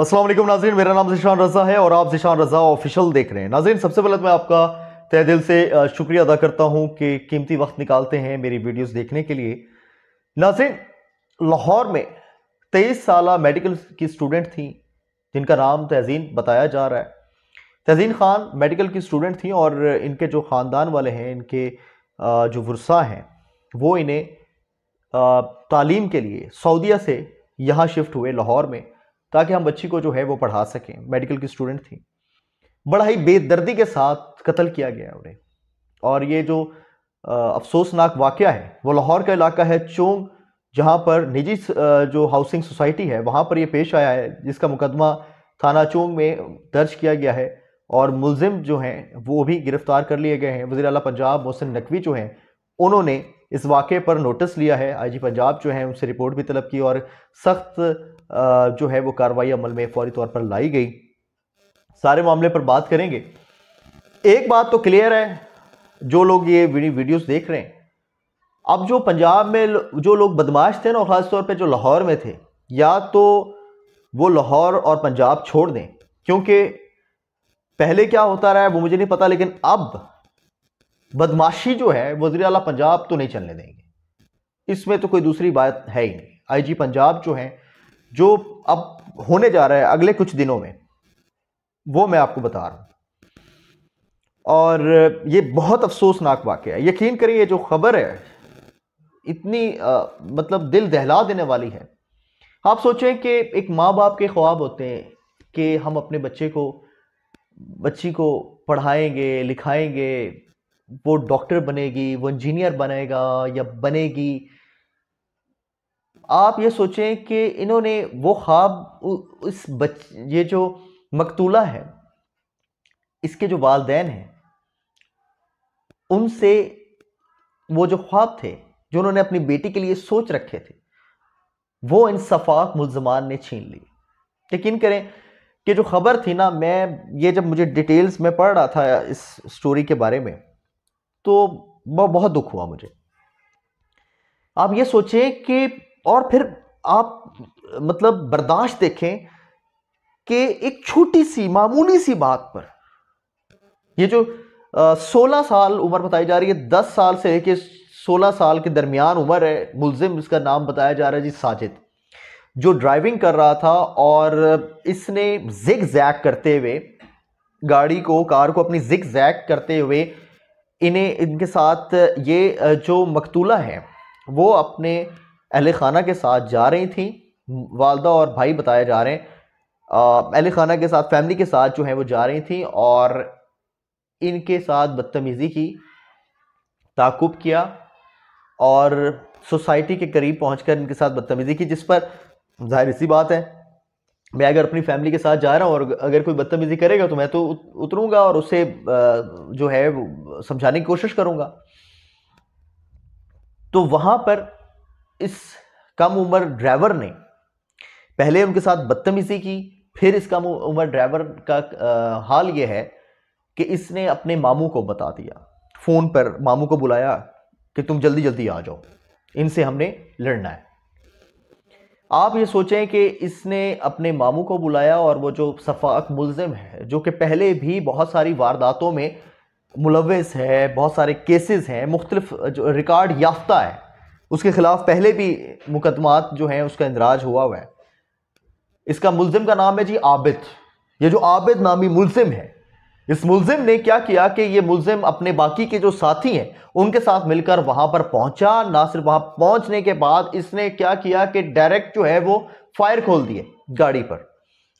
असलम नाजीन मेरा नाम जिशान रज़ा है और आप जिशान रज़ा ऑफिशियल देख रहे हैं नाजीन सबसे पहले तो मैं आपका तय दिल से शुक्रिया अदा करता हूँ कि कीमती वक्त निकालते हैं मेरी वीडियोस देखने के लिए नाजीन लाहौर में तेईस साल मेडिकल की स्टूडेंट थी जिनका नाम तहजीन बताया जा रहा है तहजीन खान मेडिकल की स्टूडेंट थी और इनके जो ख़ानदान वाले हैं इनके जो वर्सा हैं वो इन्हें तालीम के लिए सऊदीया से यहाँ शिफ्ट हुए लाहौर में ताकि हम बच्ची को जो है वो पढ़ा सकें मेडिकल की स्टूडेंट थी बड़ा ही बेदर्दी के साथ कत्ल किया गया उन्हें और ये जो अफसोसनाक वाक़ है वो लाहौर का इलाका है चोंग जहाँ पर निजी जो हाउसिंग सोसाइटी है वहाँ पर ये पेश आया है जिसका मुकदमा थाना चोंग में दर्ज किया गया है और मुलजिम जो हैं वो भी गिरफ्तार कर लिए गए हैं वजी अला पंजाब मोहसिन नकवी जो हैं उन्होंने इस वाक़े पर नोटिस लिया है आईजी पंजाब जो हैं उनसे रिपोर्ट भी तलब की और सख्त जो है वो कार्रवाई अमल में फौरी तौर पर लाई गई सारे मामले पर बात करेंगे एक बात तो क्लियर है जो लोग ये वीडियोस देख रहे हैं अब जो पंजाब में जो लोग बदमाश थे ना और ख़ासतौर पे जो लाहौर में थे या तो वो लाहौर और पंजाब छोड़ दें क्योंकि पहले क्या होता रहा है वो मुझे नहीं पता लेकिन अब बदमाशी जो है वजी अला पंजाब तो नहीं चलने देंगे इसमें तो कोई दूसरी बात है ही नहीं आई जी पंजाब जो हैं जो अब होने जा रहा है अगले कुछ दिनों में वो मैं आपको बता रहा हूँ और ये बहुत अफसोसनाक वाक्य है यकीन करिए जो ख़बर है इतनी आ, मतलब दिल दहला देने वाली है आप सोचें कि एक माँ बाप के ख्वाब होते हैं कि हम अपने बच्चे को बच्ची को पढ़ाएंगे लिखाएंगे वो डॉक्टर बनेगी वो इंजीनियर बनेगा या बनेगी आप ये सोचें कि इन्होंने वो ख्वाब उस बच ये जो मकतूला है इसके जो वालदेन हैं उनसे वो जो ख्वाब थे जो उन्होंने अपनी बेटी के लिए सोच रखे थे वो इन शफाक मुलजमान ने छीन ली यकीन करें कि जो ख़बर थी ना मैं ये जब मुझे डिटेल्स में पढ़ रहा था इस स्टोरी के बारे में तो बहुत दुख हुआ मुझे आप ये सोचें कि और फिर आप मतलब बर्दाश्त देखें कि एक छोटी सी मामूली सी बात पर ये जो सोलह साल उम्र बताई जा रही है दस साल से लेके सोलह साल के दरमियान उम्र है मुलजिम इसका नाम बताया जा रहा है जी साजिद जो ड्राइविंग कर रहा था और इसने जिग जैक करते हुए गाड़ी को कार को अपनी जिग जैक करते हुए इन्हें इनके साथ ये जो मकतूला है वो अपने अहल खाना के साथ जा रही थी वालदा और भाई बताए जा रहे हैं अहल खाना के साथ फैमिली के साथ जो है वो जा रही थी और इनके साथ बदतमीज़ी की ताकुब किया और सोसाइटी के करीब पहुंचकर इनके साथ बदतमीज़ी की जिस पर जाहिर सी बात है मैं अगर अपनी फैमिली के साथ जा रहा हूँ और अगर कोई बदतमीज़ी करेगा तो मैं तो उतरूँगा और उसे जो है समझाने की कोशिश करूँगा तो वहाँ पर इस कम उम्र ड्राइवर ने पहले उनके साथ बदतमीजी की फिर इस कम उम्र ड्राइवर का आ, हाल ये है कि इसने अपने मामू को बता दिया फ़ोन पर मामू को बुलाया कि तुम जल्दी जल्दी आ जाओ इनसे हमने लड़ना है आप ये सोचें कि इसने अपने मामू को बुलाया और वो जो सफाक मुलजिम है जो कि पहले भी बहुत सारी वारदातों में मुलवस है बहुत सारे केसेस हैं मुख्तलिफ रिकॉर्ड याफ्ता है उसके खिलाफ पहले भी मुकदमात जो हैं उसका इंदराज हुआ हुआ है इसका मुलजिम का नाम है जी आबिद ये जो आबिद नामी मुलजिम है इस मुलजिम ने क्या किया कि ये मुलजिम अपने बाकी के जो साथी हैं उनके साथ मिलकर वहां पर पहुंचा ना सिर्फ वहां पहुंचने के बाद इसने क्या किया कि डायरेक्ट जो है वो फायर खोल दिए गाड़ी पर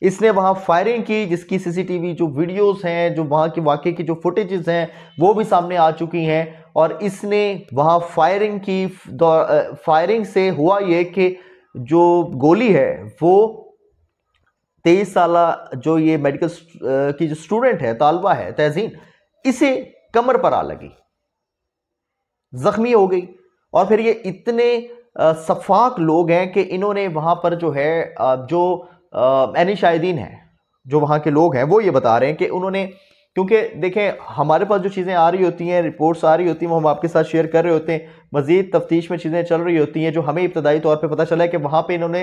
इसने वहां फायरिंग की जिसकी सीसीटीवी जो वीडियोस हैं जो वहां के वाकई की जो फुटेजेस हैं वो भी सामने आ चुकी हैं और इसने वहाँ फायरिंग की फायरिंग से हुआ ये कि जो गोली है वो तेईस साल जो ये मेडिकल की जो स्टूडेंट है तालबा है तहजीन इसे कमर पर आ लगी जख्मी हो गई और फिर ये इतने सफाक लोग हैं कि इन्होंने वहाँ पर जो है जो एनी शाहिदीन है जो वहाँ के लोग हैं वो ये बता रहे हैं कि उन्होंने क्योंकि देखें हमारे पास जो चीज़ें आ रही होती हैं रिपोर्ट्स आ रही होती हैं वो हम आपके साथ शेयर कर रहे होते हैं मज़ीद तफ्तीश में चीज़ें चल रही होती हैं जो हमें इब्तदाई तौर पर पता चला है कि वहाँ पर इन्होंने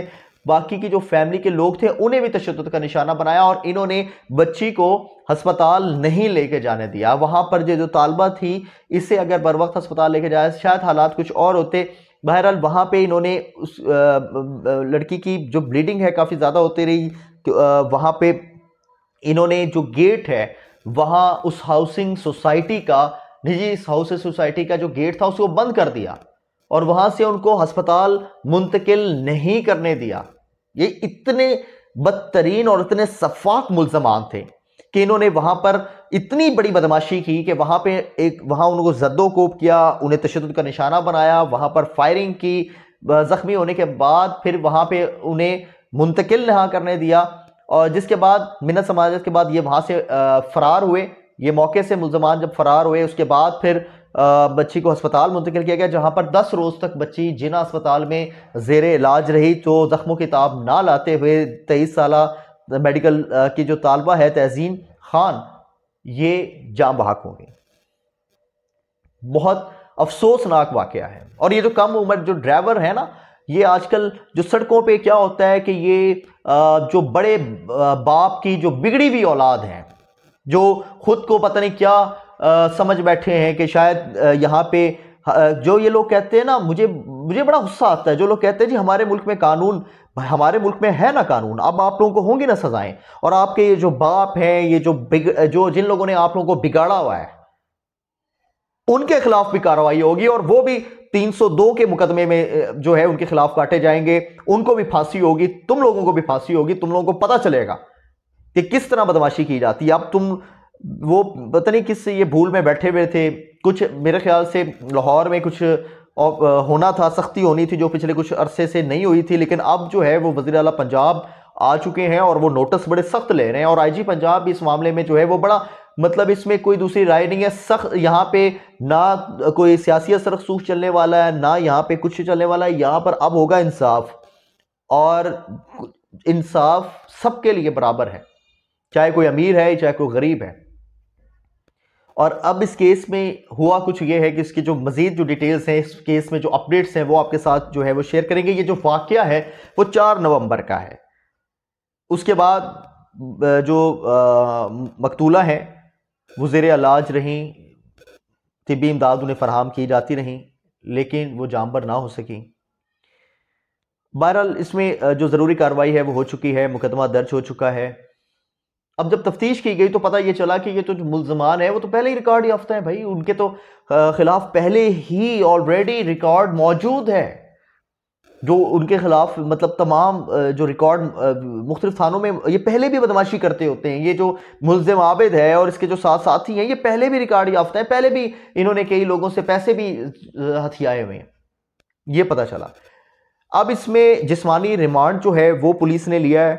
बाकी की जो फैमिली के लोग थे उन्हें भी तशद का निशाना बनाया और इन्होंने बच्ची को हस्पताल नहीं लेके जाने दिया वहाँ पर जो जो तालबा थी इससे अगर बर वक्त हस्पताल लेके जाए शायद हालात कुछ और होते बहरहाल वहाँ पे इन्होंने उस लड़की की जो ब्लीडिंग है काफ़ी ज़्यादा होती रही तो, वहाँ पे इन्होंने जो गेट है वहाँ उस हाउसिंग सोसाइटी का निजी हाउस सोसाइटी का जो गेट था उसको बंद कर दिया और वहाँ से उनको अस्पताल मुंतकिल नहीं करने दिया ये इतने बदतरीन और इतने शफाक मुलजमान थे कि इन्होंने वहाँ पर इतनी बड़ी बदमाशी की कि वहाँ पे एक वहाँ उनको जद्दोकोप किया उन्हें तशद का निशाना बनाया वहाँ पर फायरिंग की ज़ख्मी होने के बाद फिर वहाँ पे उन्हें मुंतकिल नहा करने दिया और जिसके बाद मिनत समाज के बाद ये वहाँ से फरार हुए ये मौके से मुलजमान जब फरार हुए उसके बाद फिर बच्ची को अस्पताल मुंतकिल किया गया जहाँ पर दस रोज़ तक बच्ची जिना अस्पताल में जेर इलाज रही तो ज़ख्मों की ताब ना लाते हुए तेईस साल मेडिकल की जो तालबा है तहजीन खान ये जाम बहाक हो गई बहुत अफसोसनाक वाक़ है और ये जो कम उम्र जो ड्राइवर है ना ये आजकल जो सड़कों पे क्या होता है कि ये जो बड़े बाप की जो बिगड़ी हुई औलाद हैं जो खुद को पता नहीं क्या समझ बैठे हैं कि शायद यहाँ पे जो ये लोग कहते हैं ना मुझे मुझे बड़ा गुस्सा आता है जो लोग कहते हैं जी हमारे मुल्क में कानून हमारे मुल्क में है ना कानून अब आप लोगों को होंगी ना सज़ाएं और आपके ये जो बाप हैं ये जो जो जिन लोगों ने आप लोगों को बिगाड़ा हुआ है उनके खिलाफ भी कार्रवाई होगी और वो भी 302 के मुकदमे में जो है उनके खिलाफ काटे जाएंगे उनको भी फांसी होगी तुम लोगों को भी फांसी होगी तुम लोगों को पता चलेगा कि किस तरह बदमाशी की जाती है अब तुम वो पता नहीं किस ये भूल में बैठे हुए थे कुछ मेरे ख्याल से लाहौर में कुछ होना था सख्ती होनी थी जो पिछले कुछ अरसे से नहीं हुई थी लेकिन अब जो है वो वजी अला पंजाब आ चुके हैं और वो नोटिस बड़े सख्त ले रहे हैं और आईजी पंजाब भी इस मामले में जो है वो बड़ा मतलब इसमें कोई दूसरी राय नहीं है सख्त यहाँ पे ना कोई सियासी असर सूख चलने वाला है ना यहाँ पे कुछ चलने वाला है यहाँ पर अब होगा इंसाफ और इंसाफ सबके लिए बराबर है चाहे कोई अमीर है चाहे कोई गरीब है और अब इस केस में हुआ कुछ ये है कि इसकी जो मज़ीद जो डिटेल्स हैं इस केस में जो अपडेट्स हैं वो आपके साथ जो है वो शेयर करेंगे ये जो वाक़ है वो चार नवंबर का है उसके बाद जो मकतूला है वजेर अलाज रहीं तबी इमदाद उन्हें फरहम की जाती रहीं लेकिन वो जामबर ना हो सकें बहरहाल इसमें जो ज़रूरी कार्रवाई है वो हो चुकी है मुकदमा दर्ज हो चुका है अब जब तफ्तीश की गई तो पता ये चला कि ये तो जो मुलजमान है वो तो पहले ही रिकॉर्ड याफ्ता है भाई उनके तो ख़िलाफ़ पहले ही ऑलरेडी रिकॉर्ड मौजूद है जो उनके खिलाफ मतलब तमाम जो रिकॉर्ड मुख्तलिफ थानों में ये पहले भी बदमाशी करते होते हैं ये जो मुलजम आबद है और इसके जो साथ साथी हैं ये पहले भी रिकॉर्ड याफ्ता है पहले भी इन्होंने कई लोगों से पैसे भी हथियाए हुए हैं ये पता चला अब इसमें जिसमानी रिमांड जो है वो पुलिस ने लिया है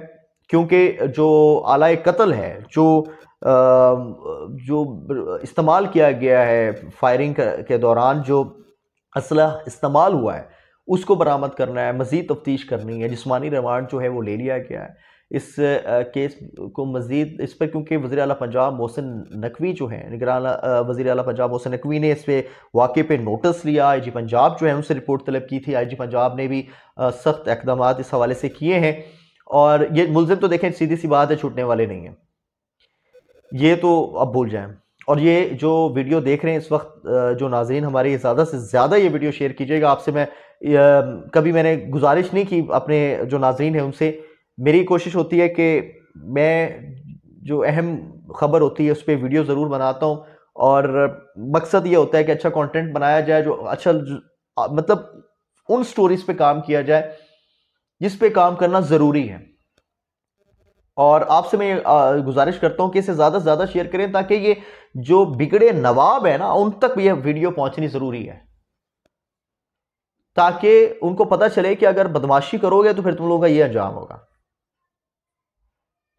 क्योंकि जो आलाए कत्ल है जो आ, जो इस्तेमाल किया गया है फायरिंग के दौरान जो असलह इस्तेमाल हुआ है उसको बरामद करना है मज़ीद तफ्तीश करनी है जिसमानी रिमांड जो है वो ले लिया गया है इस केस को मज़ीद इस पर क्योंकि वज़ी अल पंजाब मोहसिन नकवी जो है निगरान वज़ी अल पंजाब मोहसिन नकवी ने इस पर वाक़े पर नोटिस लिया आई जी पंजाब जो है उनसे रिपोर्ट तलब की थी आई जी पंजाब ने भी सख्त इकदाम इस हवाले से किए हैं और ये मुलजिम तो देखें सीधी सी बात है छूटने वाले नहीं हैं ये तो अब भूल जाएँ और ये जो वीडियो देख रहे हैं इस वक्त जो नाजरीन हमारे ज़्यादा से ज़्यादा ये वीडियो शेयर कीजिएगा आपसे मैं कभी मैंने गुजारिश नहीं की अपने जो नाजरीन हैं उनसे मेरी कोशिश होती है कि मैं जो अहम खबर होती है उस पर वीडियो ज़रूर बनाता हूँ और मकसद ये होता है कि अच्छा कंटेंट बनाया जाए जो अच्छा जो, मतलब उन स्टोरीज़ पे काम किया जाए जिस पे काम करना ज़रूरी है और आपसे मैं गुजारिश करता हूँ कि इसे ज़्यादा से ज़्यादा शेयर करें ताकि ये जो बिगड़े नवाब है ना उन तक यह वीडियो पहुँचनी ज़रूरी है ताकि उनको पता चले कि अगर बदमाशी करोगे तो फिर तुम लोगों का ये अंजाम होगा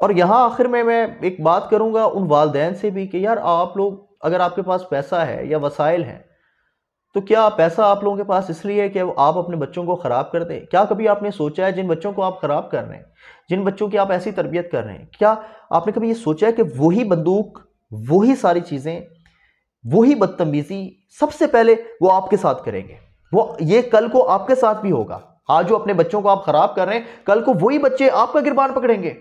और यहाँ आखिर में मैं एक बात करूँगा उन वालदेन से भी कि यार आप लोग अगर आपके पास पैसा है या वसाइल हैं तो क्या पैसा आप लोगों के पास इसलिए है कि आप अपने बच्चों को ख़राब कर दें क्या कभी आपने सोचा है जिन बच्चों को आप ख़राब कर रहे हैं जिन बच्चों की आप ऐसी तरबियत कर रहे हैं क्या आपने कभी ये सोचा है कि वही बंदूक वही सारी चीज़ें वही बदतमीज़ी सबसे पहले वो आपके साथ करेंगे वो ये कल को आपके साथ भी होगा आज जो अपने बच्चों को आप ख़राब कर रहे हैं कल को वही बच्चे आपका गिरबान पकड़ेंगे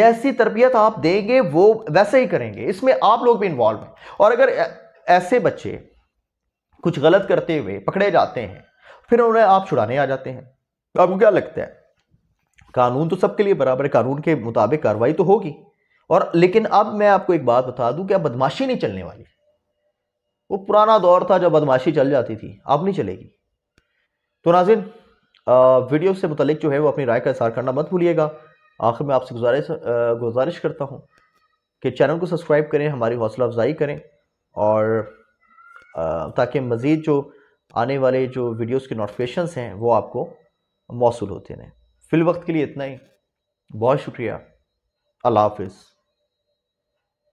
जैसी तरबियत आप देंगे वो वैसे ही करेंगे इसमें आप लोग भी इन्वॉल्व हैं और अगर ऐसे बच्चे कुछ गलत करते हुए पकड़े जाते हैं फिर उन्हें आप छुड़ाने आ जाते हैं तो आपको क्या लगता है कानून तो सबके लिए बराबर है कानून के मुताबिक कार्रवाई तो होगी और लेकिन अब मैं आपको एक बात बता दूं कि अब बदमाशी नहीं चलने वाली वो पुराना दौर था जब बदमाशी चल जाती थी अब नहीं चलेगी तो नाजिन वीडियो से मुतलिक जो है वो अपनी राय का इजहार करना मत भूलिएगा आखिर में आपसे गुजारिश गुजारिश करता हूँ कि चैनल को सब्सक्राइब करें हमारी हौसला अफजाई करें और ताकि मज़ीद जो आने वाले जो वीडियोस के नोटिफिकेशंस हैं वो आपको मौसू होते रहें फ़िल वक्त के लिए इतना ही बहुत शुक्रिया अल्लाह हाफिज़